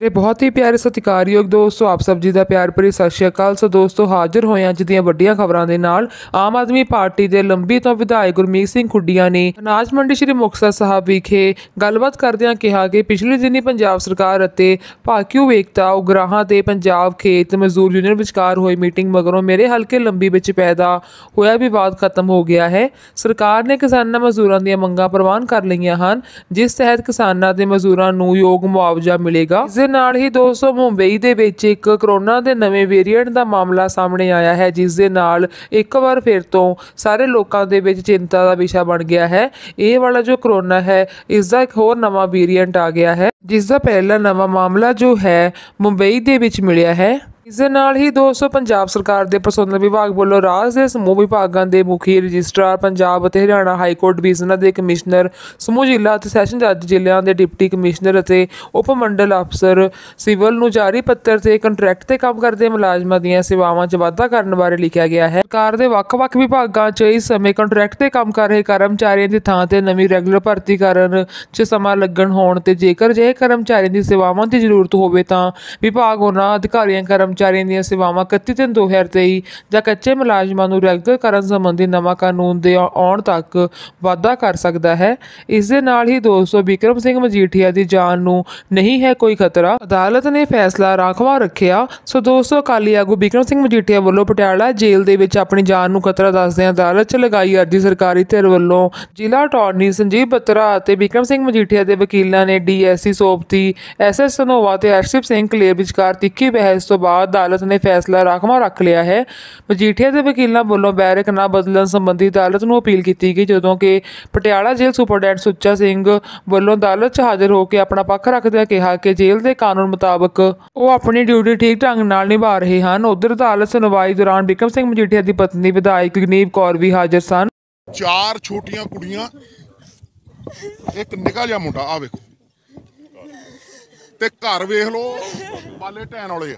ਤੇ ਬਹੁਤ ਹੀ ਪਿਆਰੇ ਸਤਿਕਾਰਯੋਗ ਦੋਸਤੋ ਆਪ ਸਭ ਜੀ ਦਾ ਪਿਆਰ ਭਰੀ ਸਤਿ ਸ਼੍ਰੀ ਅਕਾਲ ਸੋ ਦੋਸਤੋ ਹਾਜ਼ਰ ਹੋਏ ਅੱਜ ਦੀਆਂ ਵੱਡੀਆਂ ਖਬਰਾਂ ਦੇ ਨਾਲ ਆਮ ਆਦਮੀ ਪਾਰਟੀ ਦੇ ਲੰਬੀ ਤੋਂ ਵਿਧਾਇਕ ਗੁਰਮੀਤ ਸਿੰਘ ਖੁੱਡੀਆਂ ਨੇ ਅਨਾਜ ਮੰਡੀ ਸ਼੍ਰੀ ਮੁਕਤਸਰ ਸਾਹਿਬ ਵਿਖੇ ਗੱਲਬਾਤ ਕਰਦਿਆਂ ਕਿਹਾ ਕਿ ਪਿਛਲੇ ਦਿਨੀ ਪੰਜਾਬ ਸਰਕਾਰ ਅਤੇ ਭਾਕਿਉ ਵੇਕਤਾ ਉਗਰਾਹਾਂ ਤੇ ਪੰਜਾਬ ਖੇਤ ਮਜ਼ਦੂਰ ਯੂਨੀਅਨ ਵਿਚਕਾਰ ਹੋਈ ਮੀਟਿੰਗ ਮਗਰੋਂ ਮੇਰੇ ਹਲਕੇ ਲੰਬੀ ਵਿੱਚ ਪੈਦਾ ਹੋਇਆ ਵਿਵਾਦ ਖਤਮ ਹੋ ਗਿਆ ਹੈ ਸਰਕਾਰ ਨੇ ਕਿਸਾਨਾਂ ਮਜ਼ਦੂਰਾਂ ਦੀਆਂ ਮੰਗਾਂ ਪ੍ਰਵਾਨ ਕਰ ਲਈਆਂ ਹਨ ਜਿਸ ਤਹਿਤ ਕਿਸਾਨਾਂ ਦੇ ਮਜ਼ਦੂਰਾਂ ਨੂੰ ਯੋਗ ਮੁਆਵਜ਼ਾ ਮਿਲੇਗਾ ਦੇ ਨਾਲ ਹੀ ਦੋਸਤੋ ਮੁੰਬਈ ਦੇ ਵਿੱਚ ਇੱਕ ਕਰੋਨਾ ਦੇ ਨਵੇਂ ਵੇਰੀਐਂਟ ਦਾ ਮਾਮਲਾ ਸਾਹਮਣੇ ਆਇਆ ਹੈ ਜਿਸ ਦੇ ਨਾਲ ਇੱਕ ਵਾਰ ਫਿਰ ਤੋਂ ਸਾਰੇ ਲੋਕਾਂ ਦੇ ਵਿੱਚ ਚਿੰਤਾ ਦਾ ਵਿਸ਼ਾ ਬਣ ਗਿਆ ਹੈ ਇਹ ਵਾਲਾ ਜੋ ਕਰੋਨਾ ਹੈ ਇਸ ਦਾ ਇੱਕ ਹੋਰ ਨਵਾਂ ਵੇਰੀਐਂਟ ਆ ਗਿਆ ਹੈ ਜਿਸ ਦਾ ਪਹਿਲਾ ਨਵਾਂ ਮਾਮਲਾ ਜੋ ਹੈ ਮੁੰਬਈ ਦੇ ਵਿੱਚ ਮਿਲਿਆ ਹੈ ਇਸ ਦੇ ਨਾਲ ਹੀ ਦੋਸਤੋ ਪੰਜਾਬ ਸਰਕਾਰ ਦੇ ਪਰਸੋਨਲ ਵਿਭਾਗ ਵੱਲੋਂ ਰਾਜ ਦੇ ਸਮੂਹ ਵਿਭਾਗਾਂ ਦੇ ਮੁਖੀ ਰਜਿਸਟਰਾਰ ਪੰਜਾਬ ਅਤੇ ਹਰਿਆਣਾ ਹਾਈ ਕੋਰਟ ਡਿਵੀਜ਼ਨਾਂ ਦੇ ਕਮਿਸ਼ਨਰ ਸਮੂਹ ਜ਼ਿਲ੍ਹਾ ਅਤੇ ਸੈਸ਼ਨ ਜੱਜ ਜ਼ਿਲ੍ਹਿਆਂ ਦੇ ਡਿਪਟੀ ਕਮਿਸ਼ਨਰ ਅਤੇ ਉਪ ਮੰਡਲ ਅਫਸਰ ਸਿਵਲ ਨੂੰ ਜਾਰੀ ਪੱਤਰ ਤੇ ਕੰਟਰੈਕਟ ਤੇ ਕੰਮ ਕਰਦੇ ਮੁਲਾਜ਼ਮਾਂ ਦੀਆਂ ਸੇਵਾਵਾਂ 'ਚ ਵਾਧਾ ਕਰਨ ਬਾਰੇ ਲਿਖਿਆ ਗਿਆ ਹੈ ਸਰਕਾਰ ਦੇ ਵੱਖ-ਵੱਖ ਵਿਭਾਗਾਂ 'ਚ ਇਸ ਸਮੇਂ ਕੰਟਰੈਕਟ ਤੇ ਕੰਮ ਕਰ ਰਹੇ ਕਰਮਚਾਰੀਆਂ ਦੀ ਥਾਂ ਤੇ ਨਵੀਂ ਰੈਗੂਲਰ ਭਰਤੀ ਕਰਨ 'ਚ ਸਮਾਂ ਲੱਗਣ ਹੋਣ ਤੇ ਜੇਕਰ ਅਜਿਹੇ ਕਰਮਚਾਰੀਆਂ ਦੀ ਸੇਵਾਵਾਂ ਦੀ ਜ਼ਰੂਰਤ ਹੋਵੇ ਤਾਂ ਵਿਭਾਗ ਉਹਨਾਂ ਅਧਿਕਾਰੀਆਂ ਕਰਮ ਕਰਮਚਾਰੀਆਂ ਦੀਆਂ ਸੇਵਾਵਾਂ 31 ਦਿਨ 2023 ਜਾਂ ਕੱਚੇ ਮੁਲਾਜ਼ਮਾਂ ਨੂੰ ਰੈਗੂਲਰ ਕਰਨ ਸੰਬੰਧੀ ਨਵਾਂ ਕਾਨੂੰਨ ਦੇ ਆਉਣ ਤੱਕ ਵਾਅਦਾ ਕਰ ਸਕਦਾ ਹੈ ਇਸ ਦੇ ਨਾਲ ਹੀ ਦੋਸਤੋ ਵਿਕਰਮ ਸਿੰਘ ਮਜੀਠੀਆ ਦੀ ਜਾਨ ਨੂੰ ਨਹੀਂ ਹੈ ਕੋਈ ਖਤਰਾ ਅਦਾਲਤ ਨੇ ਫੈਸਲਾ ਰਾਖਵਾ ਰੱਖਿਆ ਸੋ ਦੋਸਤੋ ਅਕਾਲੀ ਆਗੂ ਵਿਕਰਮ ਸਿੰਘ ਮਜੀਠੀਆ ਵੱਲੋਂ ਪਟਿਆਲਾ ਜੇਲ੍ਹ ਦੇ ਵਿੱਚ ਆਪਣੀ ਜਾਨ ਨੂੰ ਖਤਰਾ ਦੱਸਦਿਆਂ ਅਦਾਲਤ 'ਚ ਲਗਾਈ ਅਰਜ਼ੀ ਸਰਕਾਰੀ ਧਿਰ ਵੱਲੋਂ ਜ਼ਿਲ੍ਹਾ ਅਟਾਰਨੀ ਸੰਜੀਵ ਬੱਤਰਾ ਅਤੇ ਵਿਕਰਮ ਸਿੰਘ ਮਜੀਠੀਆ ਦੇ ਵਕੀਲਾਂ ਨੇ ਡੀਐਸਸੀ ਸੋਪਤੀ ਐਸਐਸ ਸਨੋਵਾ ਤੇ ਅਰਸ਼ਦੀਪ ਸਿੰਘ ਕਲੇਰ ਵਿਚਕਾਰ ਤਿੱਖੀ ਬਹਿਸ ਤੋਂ ਬਾਅਦ ਅਦਾਲਤ ਨੇ ਫੈਸਲਾ ਰਾਖਵਾਂ ਰੱਖ ਲਿਆ ਹੈ ਮਜੀਠੀਆ ਦੇ ਵਕੀਲਾਂ ਵੱਲੋਂ ਬੈਰਕ ਨਾ ਬਦਲਣ ਸੰਬੰਧੀ ਅਦਾਲਤ ਨੂੰ ਅਪੀਲ ਕੀਤੀ ਗਈ ਜਦੋਂ ਕਿ ਪਟਿਆਲਾ ਜੇਲ੍ਹ ਸੁਪਰਡੈਂਟ ਸੁੱਚਾ ਸਿੰਘ ਵੱਲੋਂ ਅਦਾਲਤ 'ਚ ਹਾਜ਼ਰ ਹੋ ਕੇ ਆਪਣਾ ਪੱਖ ਹੋਏ ਕਿਹਾ ਕਿ ਜੇਲ੍ਹ ਦੇ ਕਾਨੂੰਨ ਮੁਤਾਬਕ ਉਹ ਆਪਣੀ ਡਿਊਟੀ ਠੀਕ ਢੰਗ ਨਾਲ ਨਿਭਾ ਰਹੇ ਹਨ ਉਧਰ ਅਦਾਲਤ ਸੁਣਵਾਈ ਦੌਰਾਨ ਬਿਕਮ ਸਿੰਘ ਮਜੀਠੀਆ ਦੀ ਪਤਨੀ ਵਿਧਾਇਕ ਗਨੀਬ ਕੌਰ ਵੀ ਹਾਜ਼ਰ ਸਨ ਚਾਰ ਛੋਟੀਆਂ ਕੁੜੀਆਂ ਇੱਕ ਨਿਕਾ ਜਿਹਾ ਮੁੰਡਾ ਆ ਵੇਖੋ ਤੇ ਘਰ ਵੇਖ ਲੋ ਬਾਲੇ ਟੈਨ ਵਾਲੇ ਆ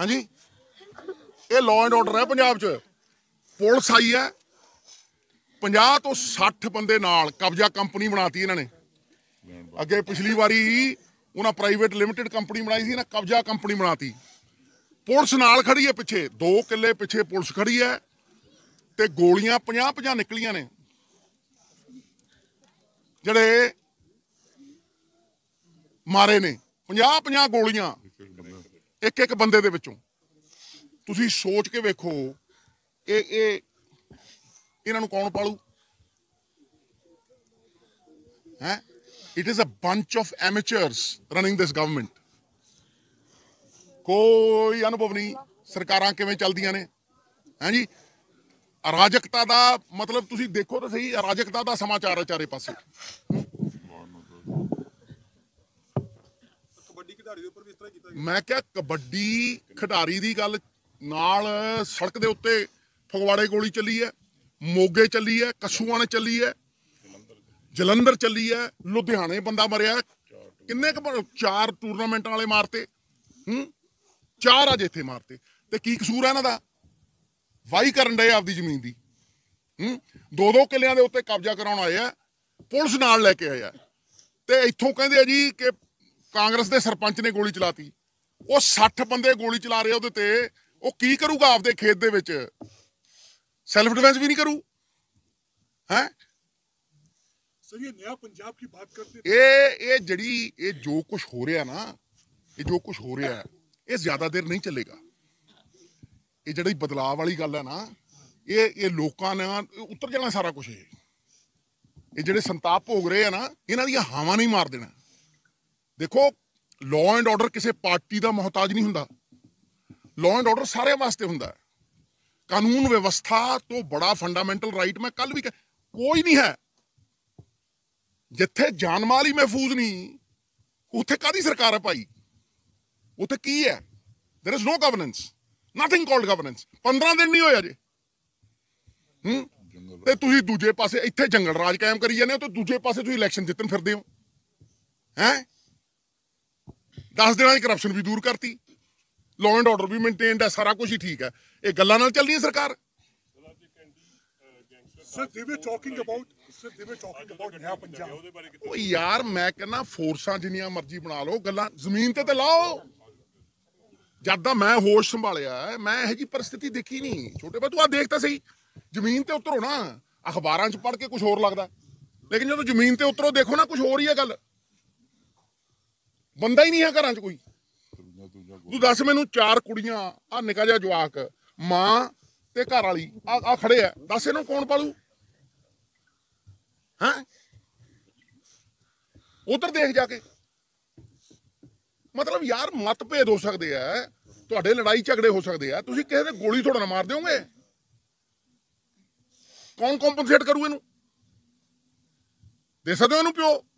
ਹਾਂਜੀ ਇਹ ਲਾਅ ਐਂਡ ਆਰਡਰ ਹੈ ਪੰਜਾਬ 'ਚ ਪੁਲਿਸ ਆਈ ਹੈ 50 ਤੋਂ 60 ਬੰਦੇ ਨਾਲ ਕਬਜ਼ਾ ਕੰਪਨੀ ਬਣਾਤੀ ਇਹਨਾਂ ਨੇ ਅੱਗੇ ਪਿਛਲੀ ਵਾਰੀ ਉਹਨਾਂ ਪ੍ਰਾਈਵੇਟ ਲਿਮਟਿਡ ਕੰਪਨੀ ਬਣਾਈ ਸੀ ਨਾ ਕਬਜ਼ਾ ਕੰਪਨੀ ਬਣਾਤੀ ਪੁਲਿਸ ਨਾਲ ਖੜੀ ਹੈ ਪਿੱਛੇ 2 ਕਿੱਲੇ ਪਿੱਛੇ ਪੁਲਿਸ ਖੜੀ ਹੈ ਤੇ ਗੋਲੀਆਂ 50 50 ਨਿਕਲੀਆਂ ਨੇ ਜਿਹੜੇ ਮਾਰੇ ਨੇ 50 50 ਗੋਲੀਆਂ ਇੱਕ ਇੱਕ ਬੰਦੇ ਦੇ ਵਿੱਚੋਂ ਤੁਸੀਂ ਸੋਚ ਕੇ ਵੇਖੋ ਇਹ ਇਹ ਇਹਨਾਂ ਨੂੰ ਕੌਣ ਪਾਲੂ ਹੈ it is a bunch of amateurs running this government ਕੋਈ ਅਨੁਭਵ ਨਹੀਂ ਸਰਕਾਰਾਂ ਕਿਵੇਂ ਚੱਲਦੀਆਂ ਨੇ ਹਾਂਜੀ ਅਰਾਜਕਤਾ ਦਾ ਮਤਲਬ ਤੁਸੀਂ ਦੇਖੋ ਤਾਂ ਸਹੀ ਅਰਾਜਕਤਾ ਦਾ ਸਮਾਚਾਰ ਆ ਚਾਰੇ ਪਾਸੇ ਕਬੱਡੀ ਖਿਡਾਰੀ ਦੇ ਉੱਪਰ ਵੀ ਇਸ ਤਰ੍ਹਾਂ ਕੀਤਾ ਗਿਆ ਮੈਂ ਕਿਹਾ ਕਬੱਡੀ ਖਿਡਾਰੀ ਦੀ ਗੱਲ ਨਾਲ ਸੜਕ ਦੇ ਉੱਤੇ ਫਗਵਾੜੇ ਗੋਲੀ ਚੱਲੀ ਹੈ ਮੋਗੇ ਚੱਲੀ ਹੈ ਕਸੂਆਣੇ ਚੱਲੀ ਹੈ ਜਲੰਧਰ ਚੱਲੀ ਹੈ ਲੁਧਿਆਣੇ ਬੰਦਾ ਮਰਿਆ ਕਿੰਨੇ ਚਾਰ ਟੂਰਨਾਮੈਂਟਾਂ ਵਾਲੇ ਮਾਰਤੇ ਹੂੰ ਚਾਰ ਅਜ ਇੱਥੇ ਮਾਰਤੇ ਤੇ ਕੀ ਕਸੂਰ ਹੈ ਇਹਨਾਂ ਦਾ ਵਾਈ ਕਰਨ ਦੇ ਆਪਦੀ ਜ਼ਮੀਨ ਦੀ ਹੂੰ ਦੋ ਦੋ ਕਿੱਲਿਆਂ ਦੇ ਉੱਤੇ ਕਬਜ਼ਾ ਕਰਾਉਣ ਆਏ ਆ ਪੁਲਿਸ ਨਾਲ ਲੈ ਕੇ ਆਏ ਆ ਤੇ ਇੱਥੋਂ ਕਹਿੰਦੇ ਆ ਜੀ ਕਿ ਕਾਂਗਰਸ ਦੇ ਸਰਪੰਚ ਨੇ ਗੋਲੀ ਚਲਾਤੀ ਉਹ 60 ਬੰਦੇ ਗੋਲੀ ਚਲਾ ਰਹੇ ਉਹਦੇ ਤੇ ਉਹ ਕੀ ਕਰੂਗਾ ਆਪਦੇ ਖੇਤ ਦੇ ਵਿੱਚ ਸੈਲਫ ਡਿਫੈਂਸ ਵੀ ਨਹੀਂ ਕਰੂ ਹੈ ਸਰ ਇਹ ਨਿਆ ਪੰਜਾਬ ਦੀ ਬਾਤ ਕਰਦੇ ਇਹ ਇਹ ਜਿਹੜੀ ਇਹ ਜੋ ਕੁਝ ਹੋ ਰਿਹਾ ਨਾ ਇਹ ਜੋ ਕੁਝ ਹੋ ਰਿਹਾ ਇਹ ਜ਼ਿਆਦਾ ਦੇਰ ਨਹੀਂ ਚੱਲੇਗਾ ਇਹ ਜਿਹੜੀ ਬਦਲਾਅ ਵਾਲੀ ਗੱਲ ਹੈ ਨਾ ਇਹ ਇਹ ਲੋਕਾਂ ਨੇ ਉੱਤਰ ਜਾਣਾ ਸਾਰਾ ਕੁਝ ਇਹ ਇਹ ਜਿਹੜੇ ਸੰਤਾਪ ਭੋਗ ਰਹੇ ਆ ਨਾ ਇਹਨਾਂ ਦੀਆਂ ਹਾਵਾਂ ਨਹੀਂ ਮਾਰ ਦੇਣਾ ਦੇਖੋ ਲਾਅ ਐਂਡ ਆਰਡਰ ਕਿਸੇ ਪਾਰਟੀ ਦਾ ਮਹਤਾਜ ਨਹੀਂ ਹੁੰਦਾ ਲਾਅ ਐਂਡ ਆਰਡਰ ਸਾਰੇ ਵਾਸਤੇ ਹੁੰਦਾ ਕਾਨੂੰਨ ਵਿਵਸਥਾ ਤੋਂ ਬੜਾ ਫੰਡਾਮੈਂਟਲ ਰਾਈਟ ਮੈਂ ਕੱਲ ਵੀ ਕੋਈ ਨਹੀਂ ਹੈ ਜਿੱਥੇ ਜਾਨ ਮਾਲ ਹੀ ਮਹਿਫੂਜ਼ ਨਹੀਂ ਉੱਥੇ ਕਾਦੀ ਸਰਕਾਰ ਹੈ ਭਾਈ ਉੱਥੇ ਕੀ ਹੈ there is no governance nothing called governance 15 ਦਿਨ ਨਹੀਂ ਹੋਇਆ ਜੇ ਹੂੰ ਤੇ ਤੁਸੀਂ ਦੂਜੇ ਪਾਸੇ ਇੱਥੇ ਜੰਗਲ ਰਾਜ ਕਾਇਮ ਕਰੀ ਜਾਂਦੇ ਹੋ ਤੇ ਦੂਜੇ ਪਾਸੇ ਤੁਸੀਂ ਇਲੈਕਸ਼ਨ ਜਿੱਤਣ ਫਿਰਦੇ ਹੋ ਹੈ 10 ਦਿਨਾਂ 'ਚ ਕਰਪਸ਼ਨ ਵੀ ਦੂਰ ਕਰਤੀ ਲਾਅ ਐਂਡ ਆਰਡਰ ਵੀ ਮੇਨਟੇਨਡ ਹੈ ਸਾਰਾ ਕੁਝ ਹੀ ਠੀਕ ਹੈ ਇਹ ਗੱਲਾਂ ਨਾਲ ਚੱਲਦੀ ਹੈ ਸਰਕਾਰ ਸਰ ਦੇ ਵੀ ਟਾਕਿੰਗ ਅਬਾਊਟ ਸਰ ਦੇ ਵੀ ਟਾਕਿੰਗ ਅਬਾਊਟ ਨਿਆ ਪੰਜਾਬ ਉਹ ਯਾਰ ਮੈਂ ਕਹਿੰਦਾ ਫੋਰਸਾਂ ਜਿੰਨੀਆਂ ਮਰਜ਼ੀ ਬਣਾ ਲਓ ਗੱਲਾਂ ਜ਼ਮੀਨ ਤੇ ਤੇ ਲਾਓ ਜਦ ਦਾ ਮੈਂ ਹੋਸ਼ ਸੰਭਾਲਿਆ ਮੈਂ ਇਹ ਜੀ ਪਰਿਸਥਿਤੀ ਦੇਖੀ ਨਹੀਂ ਛੋਟੇ ਬਾ ਤੂੰ ਆ ਦੇਖ ਸਹੀ ਜ਼ਮੀਨ ਤੇ ਉਤਰੋ ਨਾ ਅਖਬਾਰਾਂ 'ਚ ਪੜ ਕੇ ਕੁਝ ਹੋਰ ਲੱਗਦਾ ਲੇਕਿਨ ਜਦੋਂ ਜ਼ਮੀਨ ਤੇ ਉਤਰੋ ਦੇਖੋ ਨਾ ਕੁਝ ਹੋਰ ਹੀ ਹੈ ਗੱਲ ਬੰਦਾ ਹੀ ਨਹੀਂ ਹੈ ਘਰਾਂ 'ਚ ਕੋਈ ਤੂੰ ਦੱਸ ਮੈਨੂੰ ਚਾਰ ਕੁੜੀਆਂ ਆ ਨਿਕਾ ਜਿਹਾ ਜਵਾਕ ਮਾਂ ਤੇ ਘਰ ਵਾਲੀ ਆ ਆ ਖੜੇ ਆ ਦੱਸ ਇਹਨੂੰ ਕੌਣ ਪਾਲੂ ਹਾਂ ਉਧਰ ਦੇਖ ਜਾ ਕੇ ਮਤਲਬ ਯਾਰ ਮਤਭੇਦ ਹੋ ਸਕਦੇ ਆ ਤੁਹਾਡੇ ਲੜਾਈ ਝਗੜੇ ਹੋ ਸਕਦੇ ਆ ਤੁਸੀਂ ਕਿਸੇ ਦੇ ਗੋਲੀ ਥੋੜਾ ਨਾ ਮਾਰ ਦਿਓਗੇ ਕੌਣ ਕੰਪਨਸੇਟ ਕਰੂ ਇਹਨੂੰ ਦੇ ਸਕਦੇ ਇਹਨੂੰ ਪਿਓ